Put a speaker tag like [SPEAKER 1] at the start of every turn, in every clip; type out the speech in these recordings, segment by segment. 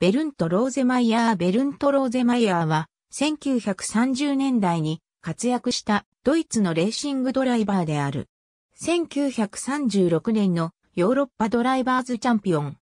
[SPEAKER 1] ベルント・ロー
[SPEAKER 2] ゼマイヤー・ベルント・ローゼマイヤーは、1930年代に活躍したドイツのレーシングドライバーである。1936年のヨーロッパドライバーズチャンピオン。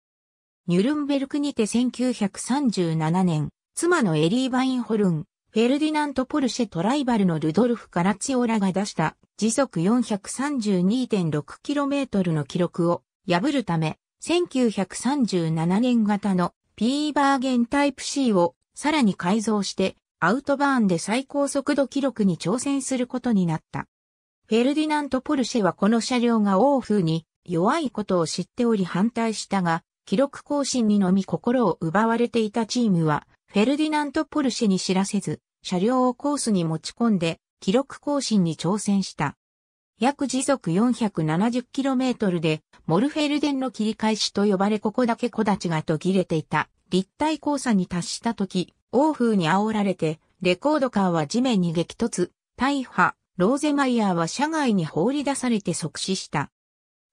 [SPEAKER 2] ニュルンベルクにて1937年、妻のエリー・バインホルン、フェルディナント・ポルシェ・トライバルのルドルフ・カラツィオラが出した時速 432.6km の記録を破るため、1937年型の P バーゲンタイプ C をさらに改造してアウトバーンで最高速度記録に挑戦することになった。フェルディナント・ポルシェはこの車両が欧風に弱いことを知っており反対したが、記録更新にのみ心を奪われていたチームは、フェルディナント・ポルシェに知らせず、車両をコースに持ち込んで、記録更新に挑戦した。約時速 470km で、モルフェルデンの切り返しと呼ばれここだけ木立が途切れていた、立体交差に達した時、欧風に煽られて、レコードカーは地面に激突、大破、ローゼマイヤーは車外に放り出されて即死した。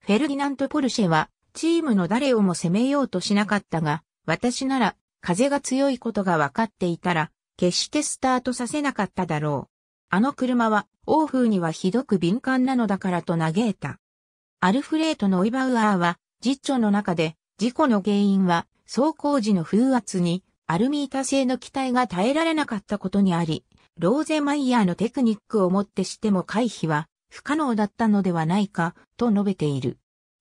[SPEAKER 2] フェルディナント・ポルシェは、チームの誰をも攻めようとしなかったが、私なら、風が強いことが分かっていたら、決してスタートさせなかっただろう。あの車は、欧風にはひどく敏感なのだからと嘆いた。アルフレート・のオイバウアーは、実著の中で、事故の原因は、走行時の風圧に、アルミータ製の機体が耐えられなかったことにあり、ローゼマイヤーのテクニックをもってしても回避は不可能だったのではないか、と述べている。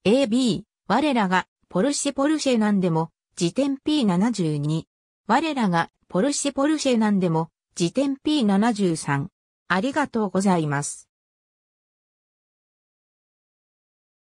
[SPEAKER 2] AB、我らがポルシェポルシェなんでも、時点 P72。我らがポルシェポルシェなんでも、時点 P73。ありがと
[SPEAKER 1] うございます。